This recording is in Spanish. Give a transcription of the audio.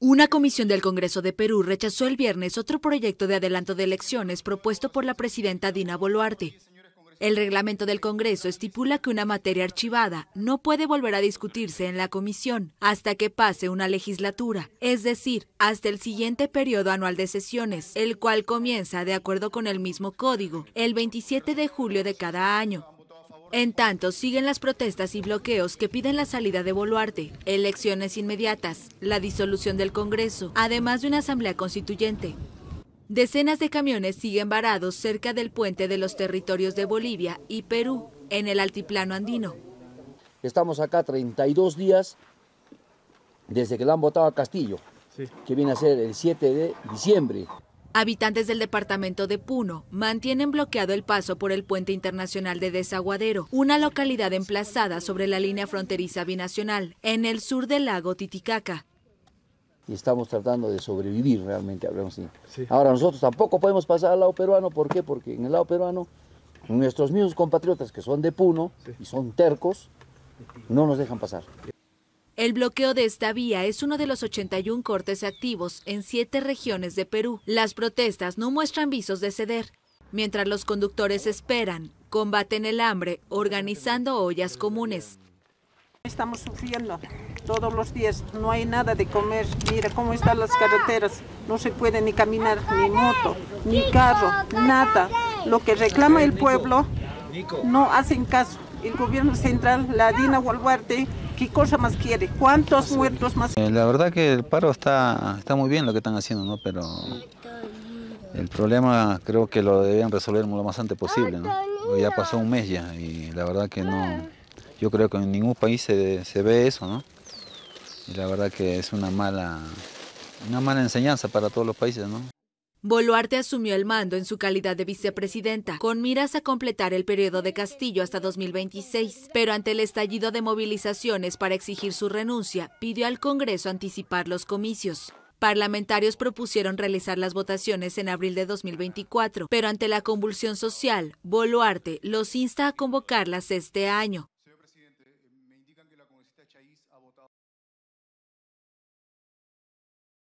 Una comisión del Congreso de Perú rechazó el viernes otro proyecto de adelanto de elecciones propuesto por la presidenta Dina Boluarte. El reglamento del Congreso estipula que una materia archivada no puede volver a discutirse en la comisión hasta que pase una legislatura, es decir, hasta el siguiente periodo anual de sesiones, el cual comienza, de acuerdo con el mismo código, el 27 de julio de cada año. En tanto, siguen las protestas y bloqueos que piden la salida de Boluarte, elecciones inmediatas, la disolución del Congreso, además de una asamblea constituyente. Decenas de camiones siguen varados cerca del puente de los territorios de Bolivia y Perú, en el altiplano andino. Estamos acá 32 días desde que la han votado a Castillo, que viene a ser el 7 de diciembre. Habitantes del departamento de Puno mantienen bloqueado el paso por el puente internacional de Desaguadero, una localidad emplazada sobre la línea fronteriza binacional, en el sur del lago Titicaca. Y estamos tratando de sobrevivir realmente, hablemos así. Ahora nosotros tampoco podemos pasar al lado peruano, ¿por qué? Porque en el lado peruano nuestros mismos compatriotas que son de Puno y son tercos, no nos dejan pasar. El bloqueo de esta vía es uno de los 81 cortes activos en siete regiones de Perú. Las protestas no muestran visos de ceder, mientras los conductores esperan, combaten el hambre, organizando ollas comunes. Estamos sufriendo todos los días, no hay nada de comer, mira cómo están las carreteras, no se puede ni caminar, ni moto, ni carro, nada. Lo que reclama el pueblo no hacen caso. El gobierno central, la DINA Walhuarte, ¿Qué cosa más quiere? ¿Cuántos muertos más? Eh, la verdad que el paro está, está muy bien lo que están haciendo, ¿no? Pero el problema creo que lo deben resolver lo más antes posible, ¿no? Ya pasó un mes ya y la verdad que no, yo creo que en ningún país se, se ve eso, ¿no? Y la verdad que es una mala, una mala enseñanza para todos los países, ¿no? Boluarte asumió el mando en su calidad de vicepresidenta, con miras a completar el periodo de Castillo hasta 2026, pero ante el estallido de movilizaciones para exigir su renuncia, pidió al Congreso anticipar los comicios. Parlamentarios propusieron realizar las votaciones en abril de 2024, pero ante la convulsión social, Boluarte los insta a convocarlas este año.